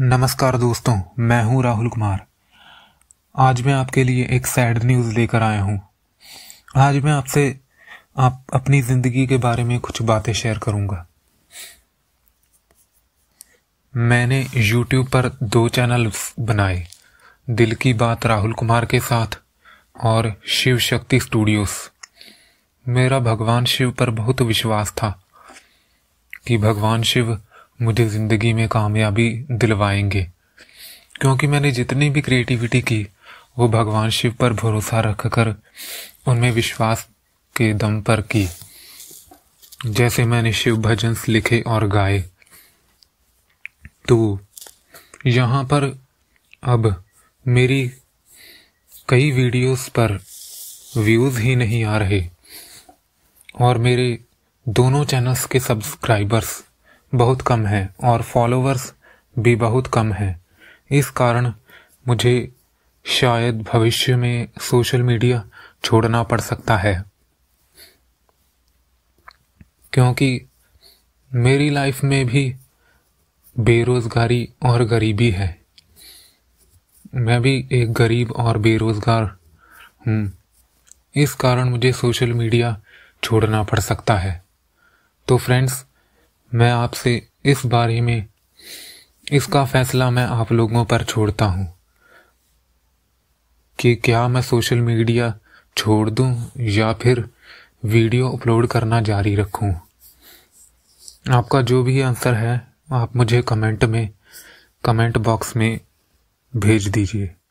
नमस्कार दोस्तों मैं हूं राहुल कुमार आज मैं आपके लिए एक सैड न्यूज़ लेकर आया हूं आज मैं आपसे आप अपनी ज़िंदगी के बारे में कुछ बातें शेयर करूंगा मैंने YouTube पर दो चैनल बनाए दिल की बात राहुल कुमार के साथ और शिव शक्ति स्टूडियोस मेरा भगवान शिव पर बहुत विश्वास था कि भगवान शिव मुझे ज़िंदगी में कामयाबी दिलवाएंगे क्योंकि मैंने जितनी भी क्रिएटिविटी की वो भगवान शिव पर भरोसा रख कर उनमें विश्वास के दम पर की जैसे मैंने शिव भजन लिखे और गाए तो यहाँ पर अब मेरी कई वीडियोस पर व्यूज़ ही नहीं आ रहे और मेरे दोनों चैनल्स के सब्सक्राइबर्स बहुत कम है और फॉलोअर्स भी बहुत कम है इस कारण मुझे शायद भविष्य में सोशल मीडिया छोड़ना पड़ सकता है क्योंकि मेरी लाइफ में भी बेरोज़गारी और गरीबी है मैं भी एक गरीब और बेरोज़गार हूँ इस कारण मुझे सोशल मीडिया छोड़ना पड़ सकता है तो फ्रेंड्स मैं आपसे इस बारे में इसका फैसला मैं आप लोगों पर छोड़ता हूँ कि क्या मैं सोशल मीडिया छोड़ दूँ या फिर वीडियो अपलोड करना जारी रखूँ आपका जो भी आंसर है आप मुझे कमेंट में कमेंट बॉक्स में भेज दीजिए